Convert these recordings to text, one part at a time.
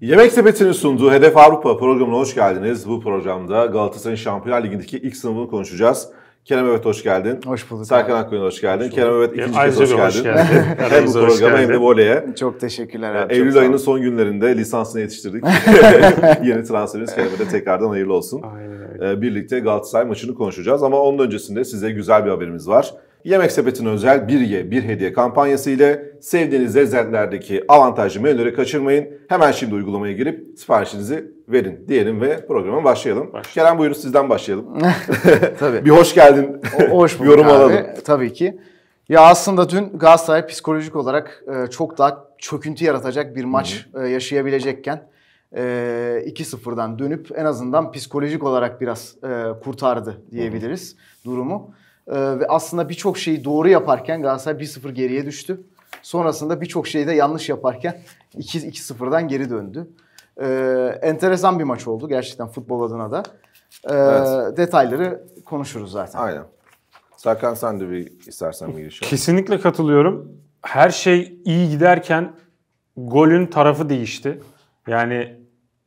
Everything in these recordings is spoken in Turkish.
Yemek Sepeti'nin sunduğu Hedef Avrupa programına hoş geldiniz. Bu programda Galatasaray'ın Şampiyonlar Ligi'ndeki ilk sınavını konuşacağız. Kerem Evet hoş geldin. Hoş bulduk. Serkan Akkoyun hoş geldin. Hoş Kerem Evet ikinci e, kez hoş geldin. Hoş hem bu programa hem de voleye. Çok teşekkürler abi. E, Eylül çok ayının son günlerinde lisansını yetiştirdik. Yeni transferimiz Kerem Evet'e tekrardan hayırlı olsun. Aynen, aynen. E, birlikte Galatasaray maçını konuşacağız ama onun öncesinde size güzel bir haberimiz var. Yemek sepeti'nin özel bir ye bir hediye kampanyası ile sevdiğiniz lezzetlerdeki avantajlı menüleri kaçırmayın. Hemen şimdi uygulamaya girip siparişinizi verin diyelim ve programa başlayalım. Başlayalım. Kerem buyurun sizden başlayalım. Tabii. bir hoş geldin. O, hoş bulduk yorum abi. alalım. Tabii ki. Ya aslında dün Galatasaray psikolojik olarak e, çok daha çöküntü yaratacak bir maç e, yaşayabilecekken e, 2-0'dan dönüp en azından psikolojik olarak biraz e, kurtardı diyebiliriz Hı-hı. durumu. Ee, ve aslında birçok şeyi doğru yaparken Galatasaray 1-0 geriye düştü. Sonrasında birçok şeyi de yanlış yaparken 2-0'dan geri döndü. Ee, enteresan bir maç oldu gerçekten futbol adına da. Ee, evet. Detayları konuşuruz zaten. Aynen. Serkan sen de bir istersen bir giriş şey Kesinlikle katılıyorum. Her şey iyi giderken golün tarafı değişti. Yani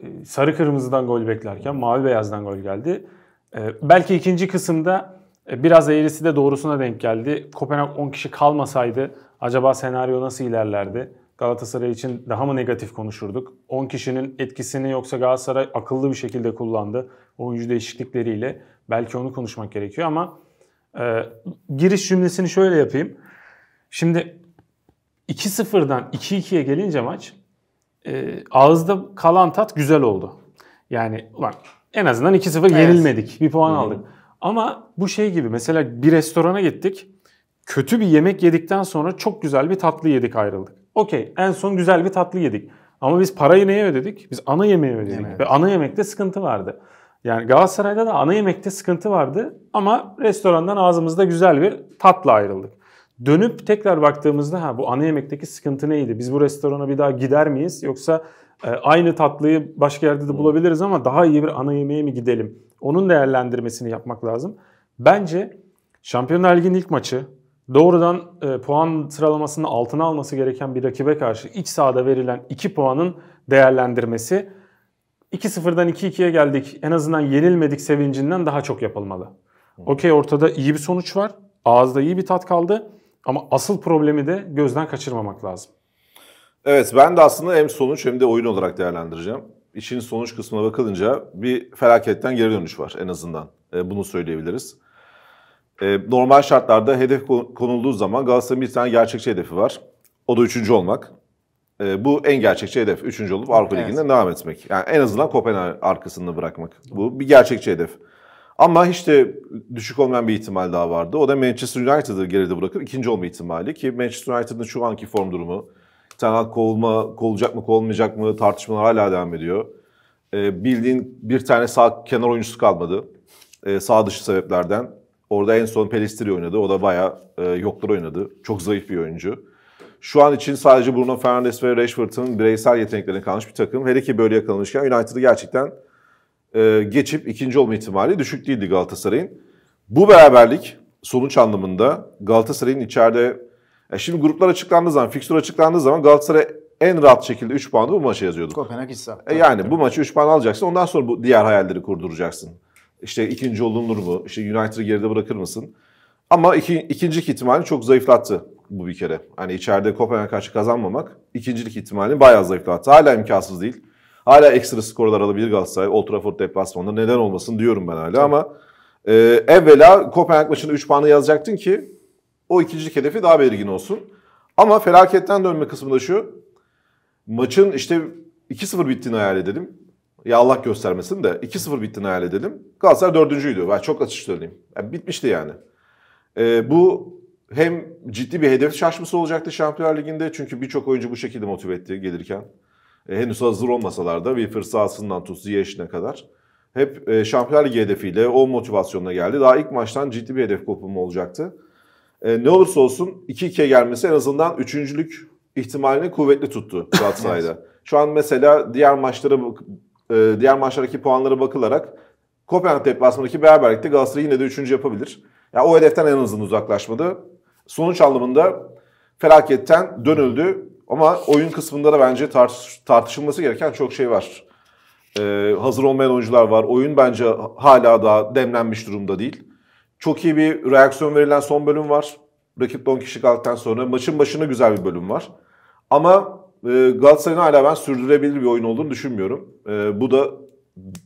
e, sarı kırmızıdan gol beklerken mavi beyazdan gol geldi. Ee, belki ikinci kısımda e, biraz eğrisi de doğrusuna denk geldi. Kopenhag 10 kişi kalmasaydı acaba senaryo nasıl ilerlerdi? Galatasaray için daha mı negatif konuşurduk? 10 kişinin etkisini yoksa Galatasaray akıllı bir şekilde kullandı oyuncu değişiklikleriyle. Belki onu konuşmak gerekiyor ama e, giriş cümlesini şöyle yapayım. Şimdi 2-0'dan 2-2'ye gelince maç e, ağızda kalan tat güzel oldu. Yani ulan en azından 2-0 evet. yenilmedik. Bir puan Hı-hı. aldık. Ama bu şey gibi mesela bir restorana gittik. Kötü bir yemek yedikten sonra çok güzel bir tatlı yedik ayrıldık. Okey en son güzel bir tatlı yedik. Ama biz parayı neye ödedik? Biz ana yemeğe ödedik. Yemeğe. Ve ana yemekte sıkıntı vardı. Yani Galatasaray'da da ana yemekte sıkıntı vardı ama restorandan ağzımızda güzel bir tatlı ayrıldık. Dönüp tekrar baktığımızda ha bu ana yemekteki sıkıntı neydi? Biz bu restorana bir daha gider miyiz? Yoksa e, aynı tatlıyı başka yerde de bulabiliriz ama daha iyi bir ana yemeğe mi gidelim onun değerlendirmesini yapmak lazım. Bence Şampiyonlar Ligi'nin ilk maçı doğrudan e, puan sıralamasını altına alması gereken bir rakibe karşı iç sahada verilen 2 puanın değerlendirmesi 2-0'dan 2-2'ye geldik. En azından yenilmedik sevincinden daha çok yapılmalı. Okey ortada iyi bir sonuç var. Ağızda iyi bir tat kaldı. Ama asıl problemi de gözden kaçırmamak lazım. Evet ben de aslında hem sonuç hem de oyun olarak değerlendireceğim işin sonuç kısmına bakılınca bir felaketten geri dönüş var en azından. E, bunu söyleyebiliriz. E, normal şartlarda hedef konulduğu zaman Galatasaray'ın bir tane gerçekçi hedefi var. O da üçüncü olmak. E, bu en gerçekçi hedef. Üçüncü olup Avrupa evet. Ligi'nden devam etmek. Yani en azından Kopenhag arkasında bırakmak. Bu bir gerçekçi hedef. Ama hiç de düşük olmayan bir ihtimal daha vardı. O da Manchester United'ı geride bırakıp ikinci olma ihtimali ki Manchester United'ın şu anki form durumu, Ten Hag kovulma, kovulacak mı kovulmayacak mı tartışmalar hala devam ediyor. E, bildiğin bir tane sağ kenar oyuncusu kalmadı. E, sağ dışı sebeplerden. Orada en son Pelistri oynadı. O da baya e, yoklar oynadı. Çok zayıf bir oyuncu. Şu an için sadece Bruno Fernandes ve Rashford'un bireysel yeteneklerine kalmış bir takım. Her iki böyle yakalanmışken United'ı gerçekten e, geçip ikinci olma ihtimali düşük değildi Galatasaray'ın. Bu beraberlik sonuç anlamında Galatasaray'ın içeride e şimdi gruplar açıklandığı zaman, fikstür açıklandığı zaman Galatasaray en rahat şekilde 3 puanı bu maça yazıyordu. Kopenhag hisse. E yani bu maçı 3 puan alacaksın. Ondan sonra bu diğer hayalleri kurduracaksın. İşte ikinci olunur mu? İşte United'ı geride bırakır mısın? Ama iki, ikincilik ihtimalini çok zayıflattı bu bir kere. Hani içeride Kopenhag karşı kazanmamak ikincilik ihtimalini bayağı zayıflattı. Hala imkansız değil. Hala ekstra skorlar alabilir Galatasaray. Old Trafford deplasmanında neden olmasın diyorum ben hala Tabii. ama e, evvela Kopenhag maçında 3 puanı yazacaktın ki o ikincilik hedefi daha belirgin olsun. Ama felaketten dönme kısmı da şu. Maçın işte 2-0 bittiğini hayal edelim. Ya Allah göstermesin de 2-0 bittiğini hayal edelim. Galatasaray dördüncüydü. Ben çok açık söyleyeyim. Yani bitmişti yani. Ee, bu hem ciddi bir hedef şaşması olacaktı Şampiyonlar Ligi'nde. Çünkü birçok oyuncu bu şekilde motive etti gelirken. E, henüz hazır olmasalar da Wilfried sahasından tut Ziyech'ine kadar. Hep e, Şampiyonlar Ligi hedefiyle o motivasyonla geldi. Daha ilk maçtan ciddi bir hedef kopumu olacaktı e, ne olursa olsun 2-2'ye gelmesi en azından üçüncülük ihtimalini kuvvetli tuttu Galatasaray'da. Şu an mesela diğer maçlara e, diğer maçlardaki puanlara bakılarak Kopenhag deplasmanındaki beraberlikte Galatasaray yine de üçüncü yapabilir. Ya yani o hedeften en azından uzaklaşmadı. Sonuç anlamında felaketten dönüldü. Ama oyun kısmında da bence tartış, tartışılması gereken çok şey var. Ee, hazır olmayan oyuncular var. Oyun bence hala daha demlenmiş durumda değil. Çok iyi bir reaksiyon verilen son bölüm var. Rakip 10 kişi kaldıktan sonra. Maçın başına güzel bir bölüm var. Ama e, Galatasaray'ın hala ben sürdürebilir bir oyun olduğunu düşünmüyorum. E, bu da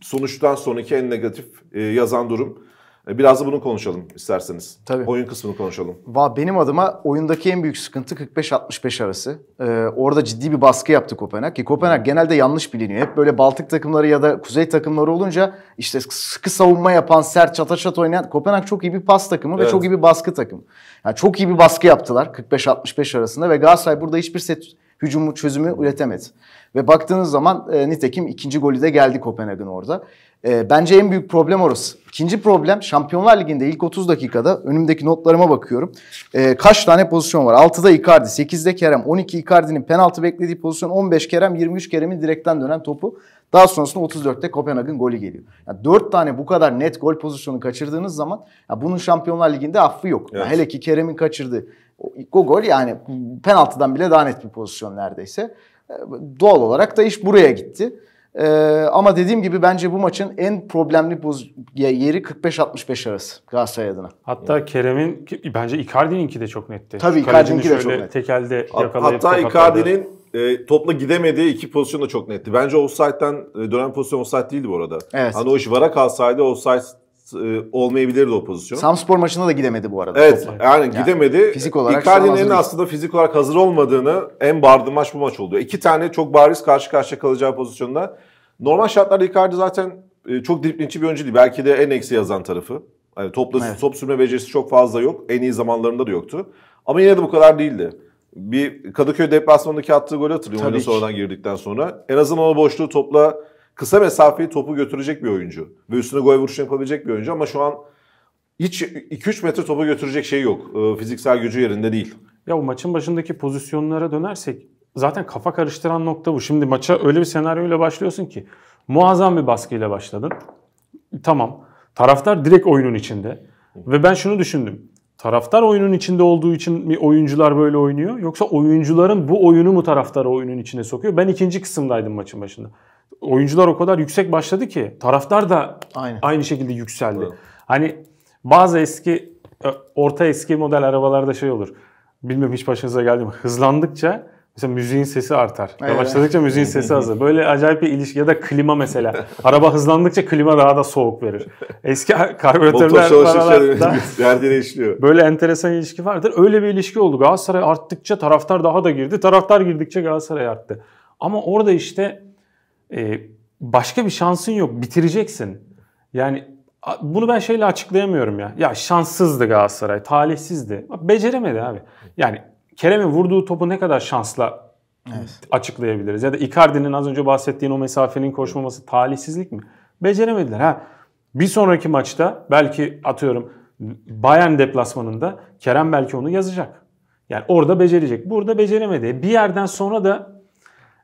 sonuçtan sonraki en negatif e, yazan durum. E, biraz da bunu konuşalım isterseniz. Tabii. Oyun kısmını konuşalım. Va benim adıma oyundaki en büyük sıkıntı 45-65 arası. Ee, orada ciddi bir baskı yaptı Kopenhag ki Kopenhag genelde yanlış biliniyor. Hep böyle Baltık takımları ya da Kuzey takımları olunca işte sıkı savunma yapan, sert çata çat oynayan Kopenhag çok iyi bir pas takımı evet. ve çok iyi bir baskı takımı. Yani çok iyi bir baskı yaptılar 45-65 arasında ve Galatasaray burada hiçbir set hücumu çözümü üretemedi. Ve baktığınız zaman e, nitekim ikinci golü de geldi Kopenhag'ın orada. E, bence en büyük problem orası. İkinci problem Şampiyonlar Ligi'nde ilk 30 dakikada önümdeki notlarıma bakıyorum. E, kaç tane pozisyon var? 6'da Icardi, 8'de Kerem, 12 Icardi'nin penaltı beklediği pozisyon, 15 Kerem, 23 Kerem'in direkten dönen topu. Daha sonrasında 34'te Kopenhag'ın golü geliyor. Yani 4 tane bu kadar net gol pozisyonu kaçırdığınız zaman ya bunun Şampiyonlar Ligi'nde affı yok. Evet. Yani hele ki Kerem'in kaçırdığı o gol yani penaltıdan bile daha net bir pozisyon neredeyse. Ee, doğal olarak da iş buraya gitti. Ee, ama dediğim gibi bence bu maçın en problemli boz yeri 45-65 arası Galatasaray adına. Hatta yani. Kerem'in bence Icardi'ninki de çok netti. Tabii Icardi'ninki de çok net. Tek elde yakalayıp Hatta Icardi'nin e, topla gidemediği iki pozisyon da çok netti. Bence offside'den e, dönen pozisyon offside değildi bu arada. Evet. Hani o iş vara kalsaydı offside e, olmayabilirdi o pozisyon. Samspor maçına da gidemedi bu arada. Evet topla. yani, yani gidemedi. Fizik olarak en aslında fizik olarak hazır olmadığını en bardı maç bu maç oldu. İki tane çok bariz karşı karşıya kalacağı pozisyonda. Normal şartlarda Icardi zaten e, çok driplinçi bir oyuncu değil. Belki de en eksi yazan tarafı. Yani topla, evet. top sürme becerisi çok fazla yok. En iyi zamanlarında da yoktu. Ama yine de bu kadar değildi. Bir Kadıköy deplasmanındaki attığı golü hatırlıyorum. Tabii sonradan girdikten sonra. En azından o boşluğu topla kısa mesafeyi topu götürecek bir oyuncu. Ve üstüne gol vuruşu yapabilecek bir oyuncu ama şu an hiç 2-3 metre topu götürecek şey yok. E, fiziksel gücü yerinde değil. Ya bu maçın başındaki pozisyonlara dönersek zaten kafa karıştıran nokta bu. Şimdi maça öyle bir senaryoyla başlıyorsun ki muazzam bir baskıyla başladın. Tamam. Taraftar direkt oyunun içinde. Ve ben şunu düşündüm. Taraftar oyunun içinde olduğu için mi oyuncular böyle oynuyor? Yoksa oyuncuların bu oyunu mu taraftar oyunun içine sokuyor? Ben ikinci kısımdaydım maçın başında oyuncular o kadar yüksek başladı ki taraftar da aynı, aynı şekilde yükseldi. Evet. Hani bazı eski e, orta eski model arabalarda şey olur. Bilmiyorum hiç başınıza geldi mi? Hızlandıkça mesela müziğin sesi artar. Evet. Yavaşladıkça müziğin sesi azalır. Böyle acayip bir ilişki ya da klima mesela. Araba hızlandıkça klima daha da soğuk verir. Eski karbüratörler yerde değişiyor. Böyle enteresan ilişki vardır. Öyle bir ilişki oldu. Galatasaray arttıkça taraftar daha da girdi. Taraftar girdikçe Galatasaray arttı. Ama orada işte e, başka bir şansın yok. Bitireceksin. Yani bunu ben şeyle açıklayamıyorum ya. Ya şanssızdı Galatasaray, talihsizdi. Beceremedi abi. Yani Kerem'in vurduğu topu ne kadar şansla evet. açıklayabiliriz? Ya da Icardi'nin az önce bahsettiğin o mesafenin koşmaması talihsizlik mi? Beceremediler ha. Bir sonraki maçta belki atıyorum Bayern deplasmanında Kerem belki onu yazacak. Yani orada becerecek. Burada beceremedi. E, bir yerden sonra da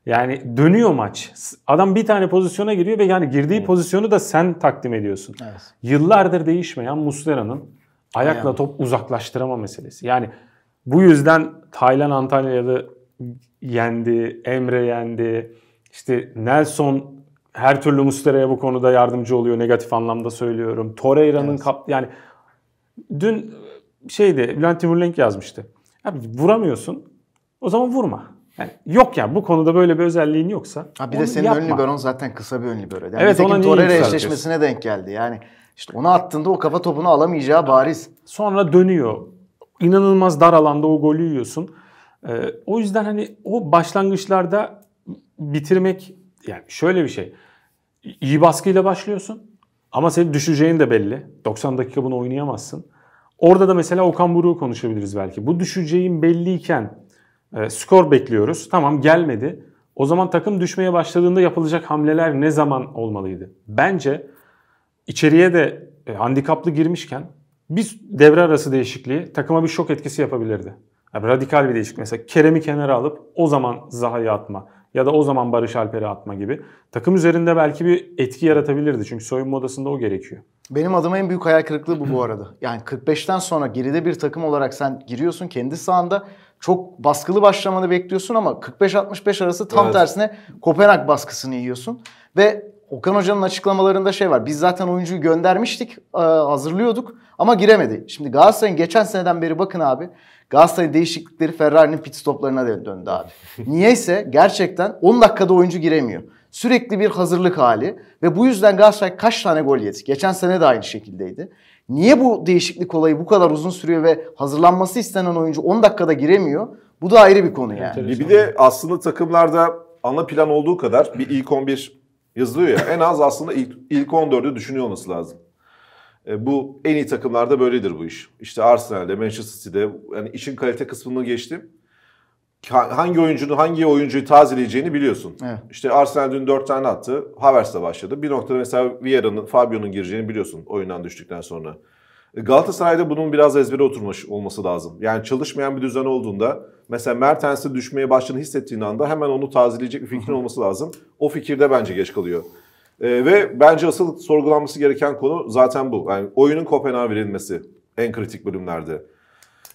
yani dönüyor maç. Adam bir tane pozisyona giriyor ve yani girdiği pozisyonu da sen takdim ediyorsun. Evet. Yıllardır değişmeyen Muslera'nın ayakla top uzaklaştırama meselesi. Yani bu yüzden Taylan Antalyalı yendi, Emre yendi. İşte Nelson her türlü Muslera'ya bu konuda yardımcı oluyor negatif anlamda söylüyorum. Torreira'nın evet. kap yani dün şeydi, Bülent Timurlenk yazmıştı. Abi vuramıyorsun. O zaman vurma. Yani yok ya yani, bu konuda böyle bir özelliğin yoksa. Ha bir de senin yapma. ön liberon zaten kısa bir ön libero. Yani evet ona Torreira eşleşmesine denk geldi. Yani işte onu attığında o kafa topunu alamayacağı bariz. Sonra dönüyor. İnanılmaz dar alanda o golü yiyorsun. Ee, o yüzden hani o başlangıçlarda bitirmek yani şöyle bir şey. İyi baskıyla başlıyorsun ama senin düşeceğin de belli. 90 dakika bunu oynayamazsın. Orada da mesela Okan Buruk'u konuşabiliriz belki. Bu düşeceğin belliyken e, skor bekliyoruz. Tamam gelmedi. O zaman takım düşmeye başladığında yapılacak hamleler ne zaman olmalıydı? Bence içeriye de e, handikaplı girmişken bir devre arası değişikliği takıma bir şok etkisi yapabilirdi. Yani radikal bir değişiklik. Mesela Kerem'i kenara alıp o zaman Zaha'yı atma ya da o zaman Barış Alper'i atma gibi. Takım üzerinde belki bir etki yaratabilirdi. Çünkü soyunma odasında o gerekiyor. Benim adıma en büyük hayal kırıklığı bu bu arada. Yani 45'ten sonra geride bir takım olarak sen giriyorsun kendi sahanda çok baskılı başlamanı bekliyorsun ama 45-65 arası tam evet. tersine Kopenhag baskısını yiyorsun. Ve Okan Hoca'nın açıklamalarında şey var. Biz zaten oyuncuyu göndermiştik, e, hazırlıyorduk ama giremedi. Şimdi Galatasaray'ın geçen seneden beri bakın abi. Galatasaray'ın değişiklikleri Ferrari'nin pit stoplarına döndü abi. Niyeyse gerçekten 10 dakikada oyuncu giremiyor. Sürekli bir hazırlık hali ve bu yüzden Galatasaray kaç tane gol yedi? Geçen sene de aynı şekildeydi. Niye bu değişiklik olayı bu kadar uzun sürüyor ve hazırlanması istenen oyuncu 10 dakikada giremiyor? Bu da ayrı bir konu yani. Enteresan. Bir de aslında takımlarda ana plan olduğu kadar bir ilk 11 yazılıyor ya en az aslında ilk, ilk 14'ü düşünüyor olması lazım. E, bu en iyi takımlarda böyledir bu iş. İşte Arsenal'de, Manchester City'de yani işin kalite kısmını geçtim hangi oyuncunun hangi oyuncuyu tazeleyeceğini biliyorsun. Evet. İşte Arsenal dün 4 tane attı. Havers'la başladı. Bir noktada mesela Vieira'nın, Fabio'nun gireceğini biliyorsun oyundan düştükten sonra. E, Galatasaray'da bunun biraz ezbere oturmuş olması lazım. Yani çalışmayan bir düzen olduğunda mesela Mertens'e düşmeye başladığını hissettiğin anda hemen onu tazeleyecek bir fikrin olması lazım. O fikirde bence geç kalıyor. Ee, ve bence asıl sorgulanması gereken konu zaten bu. Yani oyunun Kopenhag'a verilmesi en kritik bölümlerde.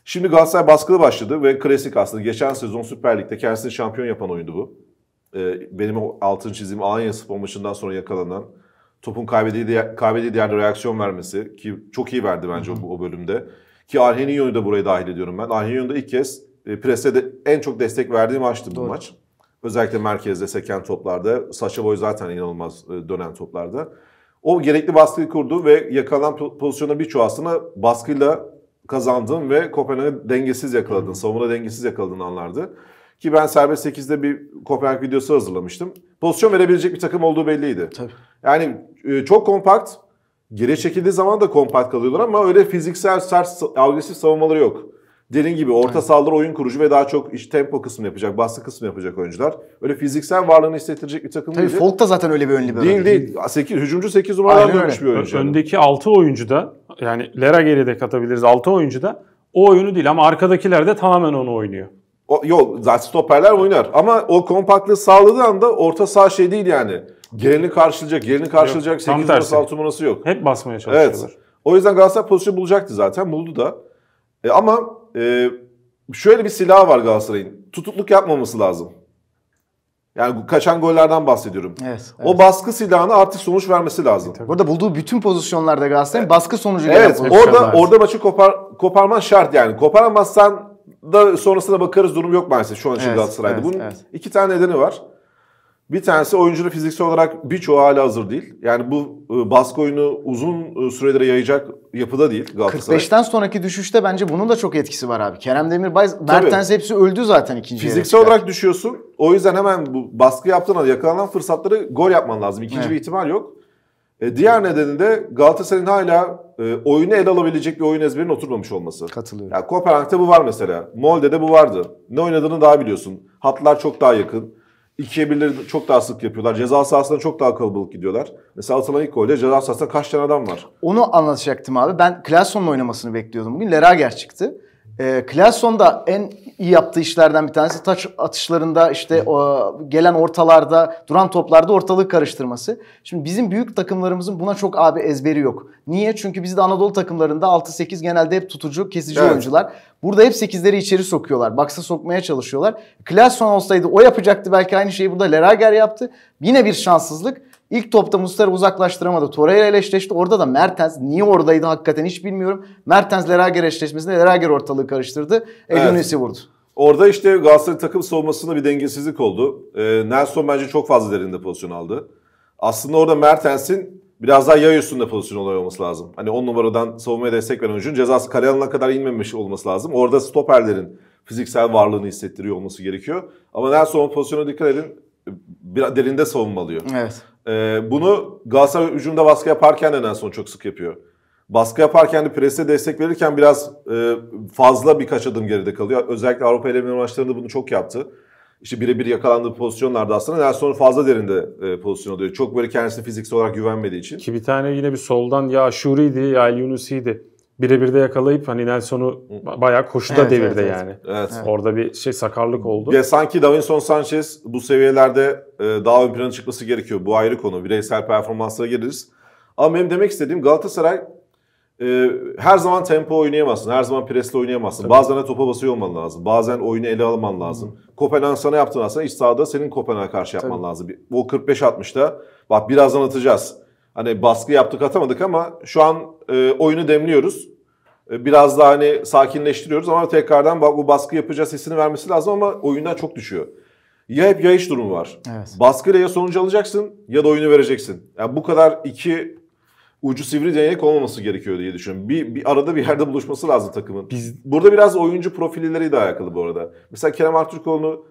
Şimdi Galatasaray baskılı başladı ve klasik aslında. Geçen sezon Süper Lig'de kendisini şampiyon yapan oyundu bu. Ee, benim o altın çizim Alanya spor maçından sonra yakalanan topun kaybedildiği, kaybedildiği yerde reaksiyon vermesi ki çok iyi verdi bence o, o bölümde. Ki Arhenio'yu da buraya dahil ediyorum ben. Arhenio'yu da ilk kez e, prese de en çok destek verdiği maçtı bu Doğru. maç. Özellikle merkezde seken toplarda. Saça boy zaten inanılmaz e, dönen toplarda. O gerekli baskıyı kurdu ve yakalanan pozisyonda birçoğu aslında baskıyla kazandın ve Kopenhag'ı dengesiz yakaladın. Savunma dengesiz yakaladığın anlardı. Ki ben serbest 8'de bir Kopenhag videosu hazırlamıştım. Pozisyon verebilecek bir takım olduğu belliydi. Tabii. Yani e, çok kompakt. Geri çekildiği zaman da kompakt kalıyorlar ama öyle fiziksel sert agresif savunmaları yok. Dediğim gibi orta evet. sahalar oyun kurucu ve daha çok iş tempo kısmı yapacak, baskı kısmı yapacak oyuncular. Öyle fiziksel varlığını hissettirecek bir takım Tabii değil. Tabii Folk da zaten öyle bir ön libero. Değil değil. 8, hücumcu 8 numaradan dönmüş bir oyuncu. Öndeki 6 oyuncu da yani Lera geride katabiliriz 6 oyuncu da o oyunu değil ama arkadakiler de tamamen onu oynuyor. O, yok zaten stoperler oynar ama o kompaktlığı sağladığı anda orta saha şey değil yani. Gelini karşılayacak, gelini karşılayacak 8 numarası 6 numarası yok. Hep basmaya çalışıyorlar. Evet. O yüzden Galatasaray pozisyon bulacaktı zaten. Buldu da. E ama e, şöyle bir silah var Galatasaray'ın. Tutukluk yapmaması lazım. Yani kaçan gollerden bahsediyorum. Evet, evet. O baskı silahına artık sonuç vermesi lazım. E, Burada bulduğu bütün pozisyonlarda Galatasaray'ın e, baskı sonucu Evet, orada orada maçı kopar koparman şart yani. Koparamazsan da sonrasına bakarız durum yok maalesef şu an için evet, Galatasaray'da. Evet, Bunun evet. iki tane nedeni var. Bir tanesi oyuncunun fiziksel olarak birçoğu hala hazır değil. Yani bu e, baskı oyunu uzun e, yayacak yapıda değil Galatasaray. 45'ten sonraki düşüşte bence bunun da çok etkisi var abi. Kerem Demirbay, Mertens hepsi öldü zaten ikinci Fiziksel olarak düşüyorsun. O yüzden hemen bu baskı yaptığına yakalanan fırsatları gol yapman lazım. İkinci evet. bir ihtimal yok. E, diğer nedeni de Galatasaray'ın hala e, oyunu ele alabilecek bir oyun ezberinin oturmamış olması. Katılıyorum. Yani Kopenhag'da bu var mesela. Molde'de bu vardı. Ne oynadığını daha biliyorsun. Hatlar çok daha yakın. İkiye birleri çok daha sık yapıyorlar. Ceza sahasında çok daha kalabalık gidiyorlar. Mesela atılan ilk golde ceza sahasında kaç tane adam var? Onu anlatacaktım abi. Ben Klason'un oynamasını bekliyordum bugün. Lerager çıktı. E, ee, Klason'da en iyi yaptığı işlerden bir tanesi taç atışlarında işte o, gelen ortalarda duran toplarda ortalığı karıştırması. Şimdi bizim büyük takımlarımızın buna çok abi ezberi yok. Niye? Çünkü bizde Anadolu takımlarında 6-8 genelde hep tutucu kesici evet. oyuncular. Burada hep 8'leri içeri sokuyorlar. Baksa sokmaya çalışıyorlar. Klason olsaydı o yapacaktı belki aynı şeyi burada Lerager yaptı. Yine bir şanssızlık. İlk topta Muslera uzaklaştıramadı. Torreira ile eşleşti. Orada da Mertens niye oradaydı hakikaten hiç bilmiyorum. Mertens Lerager eşleşmesinde Lerager ortalığı karıştırdı. Egonisi evet. vurdu. Orada işte Galatasaray takım savunmasında bir dengesizlik oldu. E, Nelson bence çok fazla derinde pozisyon aldı. Aslında orada Mertens'in biraz daha yay üstünde pozisyon oluyor olması lazım. Hani on numaradan savunmaya destek veren oyuncunun cezası kale alanına kadar inmemiş olması lazım. Orada stoperlerin fiziksel varlığını hissettiriyor olması gerekiyor. Ama Nelson pozisyona dikkat edin. Biraz derinde savunma alıyor. Evet. E, bunu Galatasaray hücumda baskı yaparken de Nelson çok sık yapıyor. Baskı yaparken de prese destek verirken biraz e, fazla birkaç adım geride kalıyor. Özellikle Avrupa elemeleri maçlarında bunu çok yaptı. İşte birebir yakalandığı pozisyonlarda aslında Nelson fazla derinde e, pozisyon oluyor. Çok böyle kendisine fiziksel olarak güvenmediği için. Ki bir tane yine bir soldan ya Şuri'ydi ya El Yunusi'ydi birebir de yakalayıp hani Nelson'u bayağı koşuda evet, devirdi evet, yani. Evet. Orada bir şey sakarlık oldu. Ya sanki Davinson Sanchez bu seviyelerde e, daha ön plana çıkması gerekiyor. Bu ayrı konu. Bireysel performanslara geliriz. Ama benim demek istediğim Galatasaray e, her zaman tempo oynayamazsın. Her zaman presle oynayamazsın. Tabii. Bazen de topa basıyor olman lazım. Bazen oyunu ele alman lazım. Kopenhag sana yaptığın aslında iç sahada senin Kopenhag'a karşı yapman Tabii. lazım. O 45-60'da bak birazdan atacağız. Hani baskı yaptık atamadık ama şu an e, oyunu demliyoruz. E, biraz daha hani sakinleştiriyoruz ama tekrardan bak bu baskı yapacağız hissini vermesi lazım ama oyundan çok düşüyor. Ya hep ya hiç durumu var. Evet. Baskıyla ya sonucu alacaksın ya da oyunu vereceksin. Yani bu kadar iki ucu sivri değnek olmaması gerekiyor diye düşünüyorum. Bir, bir arada bir yerde buluşması lazım takımın. Biz... Burada biraz oyuncu profilleri de alakalı bu arada. Mesela Kerem Aktürkoğlu'nu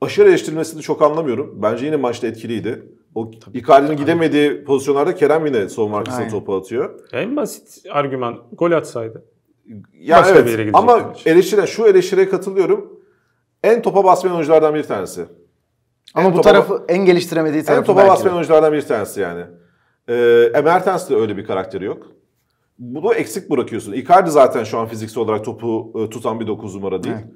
aşırı eleştirilmesini çok anlamıyorum. Bence yine maçta etkiliydi. O Icardi'nin gidemediği pozisyonlarda Kerem yine son arkasına topu atıyor. En basit argüman gol atsaydı. Ya Başka evet bir yere ama eleştire, şu eleştiriye katılıyorum. En topa basmayan oyunculardan bir tanesi. Ama en bu topa, tarafı en geliştiremediği tarafı En topa basmayan de. oyunculardan bir tanesi yani. Ee, e, Mertens de öyle bir karakteri yok. Bunu eksik bırakıyorsun. Icardi zaten şu an fiziksel olarak topu e, tutan bir 9 numara değil. Evet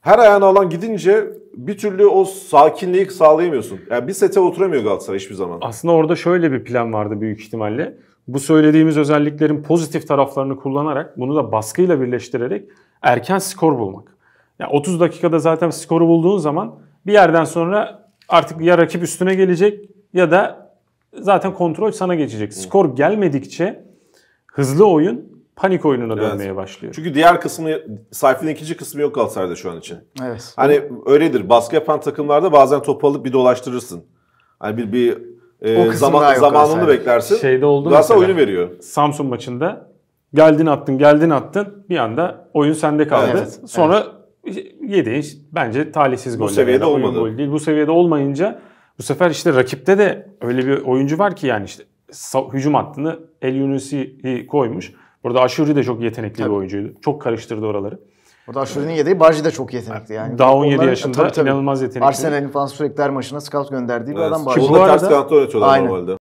her ayağına alan gidince bir türlü o sakinliği sağlayamıyorsun. Yani bir sete oturamıyor Galatasaray hiçbir zaman. Aslında orada şöyle bir plan vardı büyük ihtimalle. Bu söylediğimiz özelliklerin pozitif taraflarını kullanarak bunu da baskıyla birleştirerek erken skor bulmak. Yani 30 dakikada zaten skoru bulduğun zaman bir yerden sonra artık ya rakip üstüne gelecek ya da zaten kontrol sana geçecek. Skor gelmedikçe hızlı oyun panik oyununa evet. dönmeye başlıyor. Çünkü diğer kısmı sayfanın ikinci kısmı yok Galatasaray'da şu an için. Evet. Hani öyledir. Baskı yapan takımlarda bazen topu alıp bir dolaştırırsın. Hani bir bir e, zaman zamanını beklersin. Şeyde oldu Galatasaray oyunu veriyor. Samsun maçında geldin attın, geldin attın. Bir anda oyun sende kaldı. Evet. Sonra evet. yediğin bence talihsiz gol. Bu seviyede yani. olmadı. Gol değil. Bu seviyede olmayınca bu sefer işte rakipte de öyle bir oyuncu var ki yani işte hücum hattını El Yunusi'yi koymuş. Burada Aşuri de çok yetenekli tabii. bir oyuncuydu. Çok karıştırdı oraları. Burada Aşuri'nin yedeği Barji de çok yetenekli yani. Daha 17 Onların, yaşında tabii, tabii. inanılmaz yetenekli. Arsenal'in falan sürekli her maçına scout gönderdiği evet. bir adam Barji. Bu da ters kanatta oynatıyorlar normalde.